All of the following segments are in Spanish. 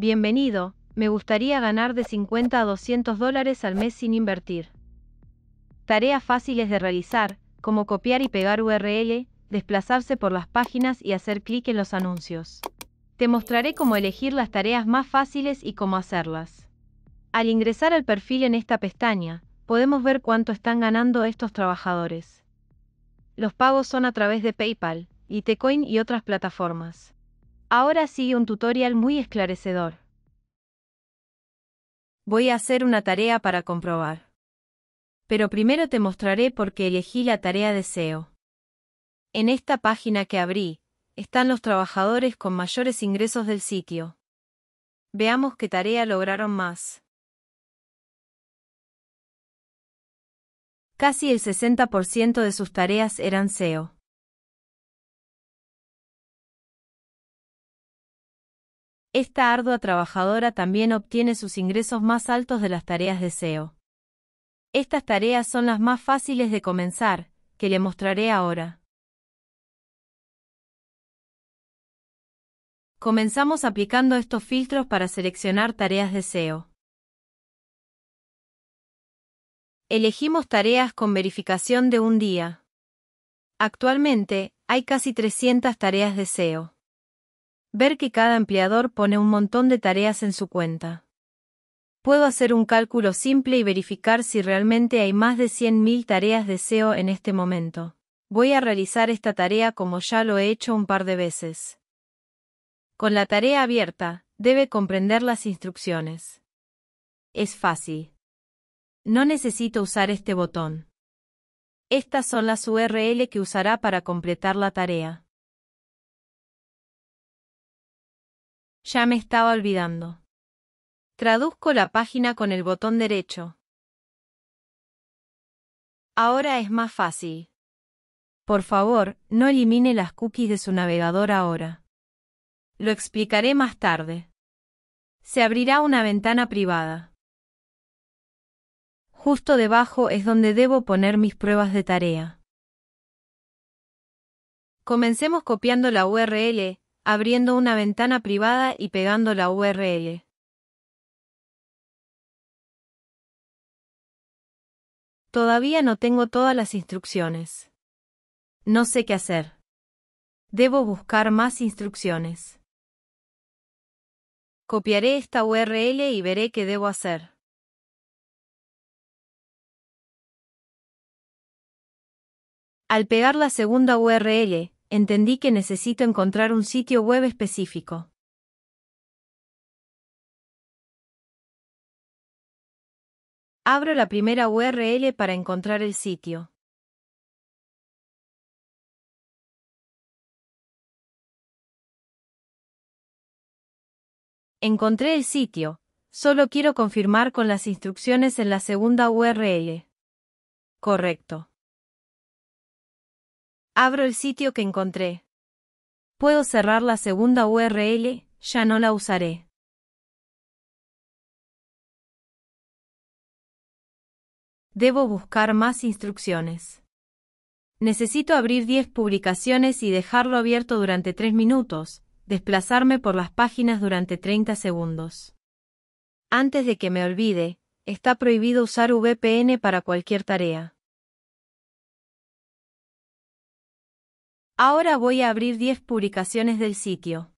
Bienvenido, me gustaría ganar de 50 a 200 dólares al mes sin invertir. Tareas fáciles de realizar, como copiar y pegar URL, desplazarse por las páginas y hacer clic en los anuncios. Te mostraré cómo elegir las tareas más fáciles y cómo hacerlas. Al ingresar al perfil en esta pestaña, podemos ver cuánto están ganando estos trabajadores. Los pagos son a través de PayPal, Litecoin y otras plataformas. Ahora sigue un tutorial muy esclarecedor. Voy a hacer una tarea para comprobar. Pero primero te mostraré por qué elegí la tarea de SEO. En esta página que abrí, están los trabajadores con mayores ingresos del sitio. Veamos qué tarea lograron más. Casi el 60% de sus tareas eran SEO. Esta ardua trabajadora también obtiene sus ingresos más altos de las tareas de SEO. Estas tareas son las más fáciles de comenzar, que le mostraré ahora. Comenzamos aplicando estos filtros para seleccionar tareas de SEO. Elegimos tareas con verificación de un día. Actualmente, hay casi 300 tareas de SEO. Ver que cada empleador pone un montón de tareas en su cuenta. Puedo hacer un cálculo simple y verificar si realmente hay más de 100.000 tareas de SEO en este momento. Voy a realizar esta tarea como ya lo he hecho un par de veces. Con la tarea abierta, debe comprender las instrucciones. Es fácil. No necesito usar este botón. Estas son las URL que usará para completar la tarea. Ya me estaba olvidando. Traduzco la página con el botón derecho. Ahora es más fácil. Por favor, no elimine las cookies de su navegador ahora. Lo explicaré más tarde. Se abrirá una ventana privada. Justo debajo es donde debo poner mis pruebas de tarea. Comencemos copiando la URL abriendo una ventana privada y pegando la URL. Todavía no tengo todas las instrucciones. No sé qué hacer. Debo buscar más instrucciones. Copiaré esta URL y veré qué debo hacer. Al pegar la segunda URL, entendí que necesito encontrar un sitio web específico. Abro la primera URL para encontrar el sitio. Encontré el sitio, solo quiero confirmar con las instrucciones en la segunda URL. Correcto. Abro el sitio que encontré. Puedo cerrar la segunda URL, ya no la usaré. Debo buscar más instrucciones. Necesito abrir 10 publicaciones y dejarlo abierto durante 3 minutos, desplazarme por las páginas durante 30 segundos. Antes de que me olvide, está prohibido usar VPN para cualquier tarea. Ahora voy a abrir 10 publicaciones del sitio.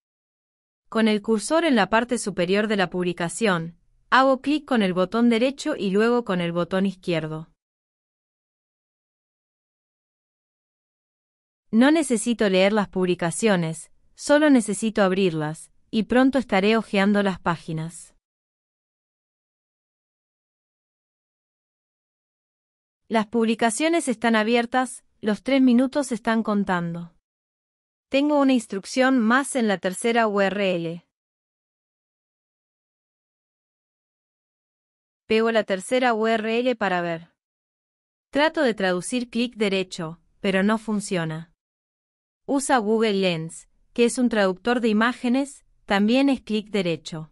Con el cursor en la parte superior de la publicación, hago clic con el botón derecho y luego con el botón izquierdo. No necesito leer las publicaciones, solo necesito abrirlas, y pronto estaré hojeando las páginas. Las publicaciones están abiertas, los tres minutos están contando. Tengo una instrucción más en la tercera URL. Pego la tercera URL para ver. Trato de traducir clic derecho, pero no funciona. Usa Google Lens, que es un traductor de imágenes, también es clic derecho.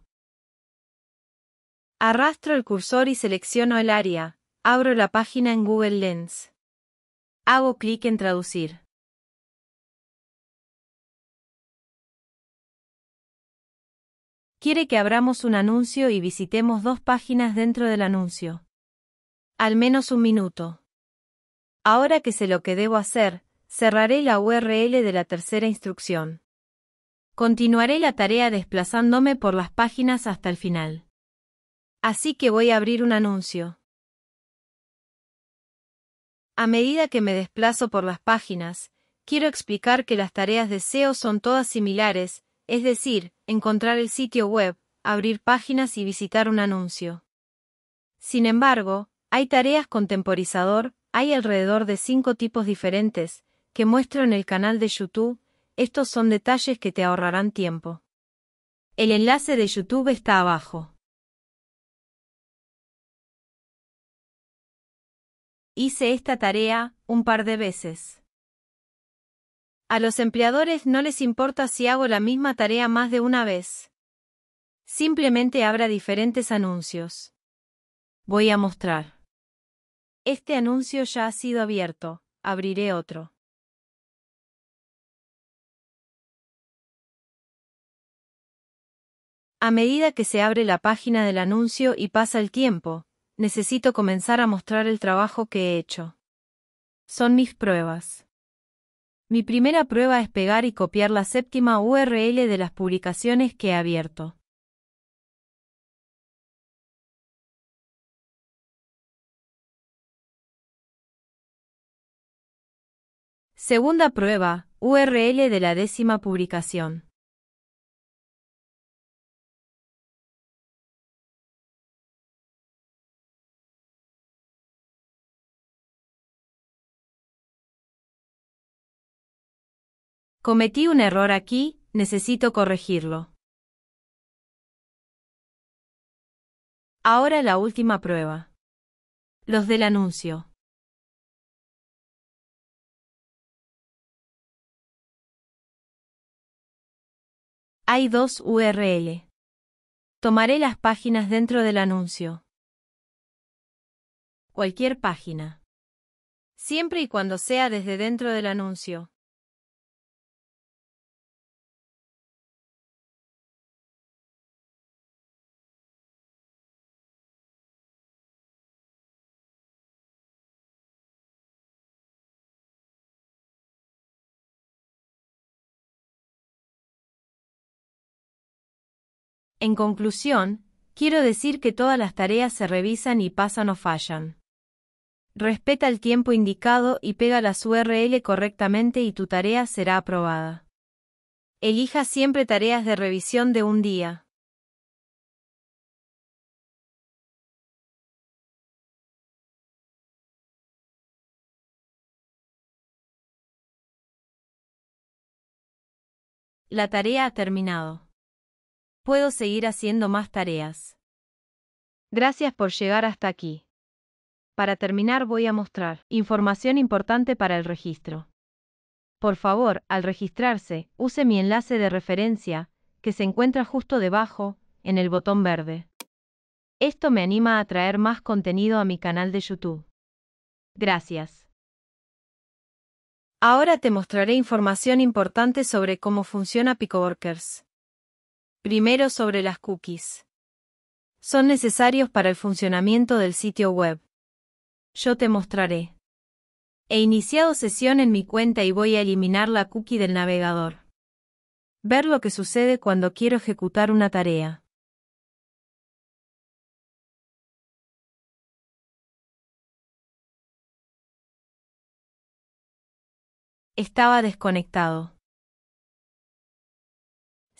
Arrastro el cursor y selecciono el área, abro la página en Google Lens. Hago clic en Traducir. Quiere que abramos un anuncio y visitemos dos páginas dentro del anuncio. Al menos un minuto. Ahora que sé lo que debo hacer, cerraré la URL de la tercera instrucción. Continuaré la tarea desplazándome por las páginas hasta el final. Así que voy a abrir un anuncio. A medida que me desplazo por las páginas, quiero explicar que las tareas de SEO son todas similares, es decir, encontrar el sitio web, abrir páginas y visitar un anuncio. Sin embargo, hay tareas con temporizador, hay alrededor de cinco tipos diferentes, que muestro en el canal de YouTube, estos son detalles que te ahorrarán tiempo. El enlace de YouTube está abajo. Hice esta tarea un par de veces. A los empleadores no les importa si hago la misma tarea más de una vez. Simplemente abra diferentes anuncios. Voy a mostrar. Este anuncio ya ha sido abierto. Abriré otro. A medida que se abre la página del anuncio y pasa el tiempo, necesito comenzar a mostrar el trabajo que he hecho. Son mis pruebas. Mi primera prueba es pegar y copiar la séptima URL de las publicaciones que he abierto. Segunda prueba, URL de la décima publicación. Cometí un error aquí, necesito corregirlo. Ahora la última prueba. Los del anuncio. Hay dos URL. Tomaré las páginas dentro del anuncio. Cualquier página. Siempre y cuando sea desde dentro del anuncio. En conclusión, quiero decir que todas las tareas se revisan y pasan o fallan. Respeta el tiempo indicado y pega las URL correctamente y tu tarea será aprobada. Elija siempre tareas de revisión de un día. La tarea ha terminado puedo seguir haciendo más tareas. Gracias por llegar hasta aquí. Para terminar voy a mostrar información importante para el registro. Por favor, al registrarse, use mi enlace de referencia, que se encuentra justo debajo, en el botón verde. Esto me anima a traer más contenido a mi canal de YouTube. Gracias. Ahora te mostraré información importante sobre cómo funciona PicoWorkers. Primero sobre las cookies. Son necesarios para el funcionamiento del sitio web. Yo te mostraré. He iniciado sesión en mi cuenta y voy a eliminar la cookie del navegador. Ver lo que sucede cuando quiero ejecutar una tarea. Estaba desconectado.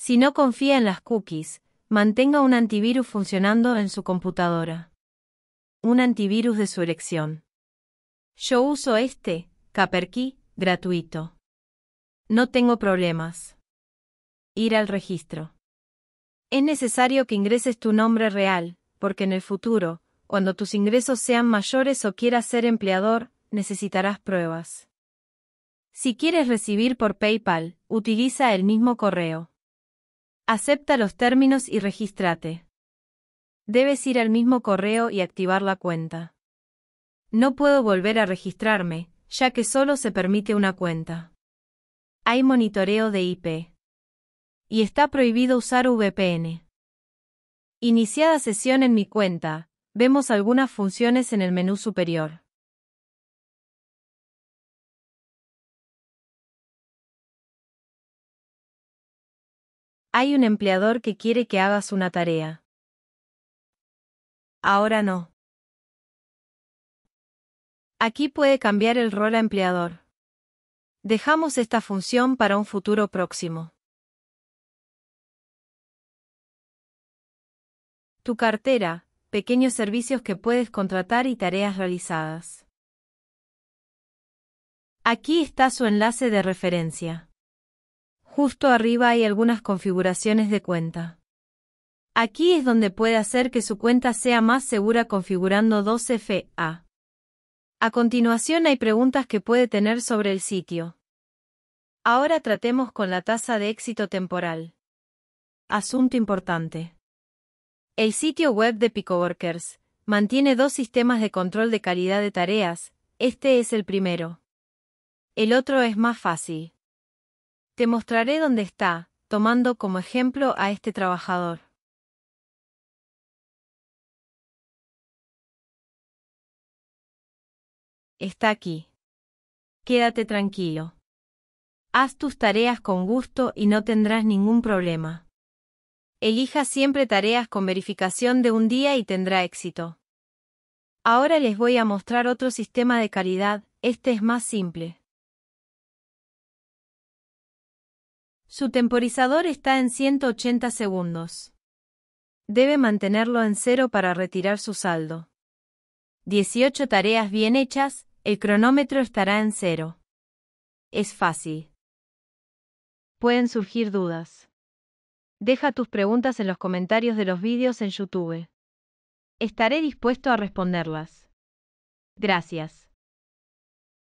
Si no confía en las cookies, mantenga un antivirus funcionando en su computadora. Un antivirus de su elección. Yo uso este, Caperkey, gratuito. No tengo problemas. Ir al registro. Es necesario que ingreses tu nombre real, porque en el futuro, cuando tus ingresos sean mayores o quieras ser empleador, necesitarás pruebas. Si quieres recibir por PayPal, utiliza el mismo correo. Acepta los términos y regístrate. Debes ir al mismo correo y activar la cuenta. No puedo volver a registrarme, ya que solo se permite una cuenta. Hay monitoreo de IP. Y está prohibido usar VPN. Iniciada sesión en mi cuenta, vemos algunas funciones en el menú superior. Hay un empleador que quiere que hagas una tarea. Ahora no. Aquí puede cambiar el rol a empleador. Dejamos esta función para un futuro próximo. Tu cartera, pequeños servicios que puedes contratar y tareas realizadas. Aquí está su enlace de referencia. Justo arriba hay algunas configuraciones de cuenta. Aquí es donde puede hacer que su cuenta sea más segura configurando 2FA. A continuación hay preguntas que puede tener sobre el sitio. Ahora tratemos con la tasa de éxito temporal. Asunto importante. El sitio web de Picoworkers mantiene dos sistemas de control de calidad de tareas, este es el primero. El otro es más fácil. Te mostraré dónde está, tomando como ejemplo a este trabajador. Está aquí. Quédate tranquilo. Haz tus tareas con gusto y no tendrás ningún problema. Elija siempre tareas con verificación de un día y tendrá éxito. Ahora les voy a mostrar otro sistema de caridad, este es más simple. Su temporizador está en 180 segundos. Debe mantenerlo en cero para retirar su saldo. 18 tareas bien hechas, el cronómetro estará en cero. Es fácil. Pueden surgir dudas. Deja tus preguntas en los comentarios de los vídeos en YouTube. Estaré dispuesto a responderlas. Gracias.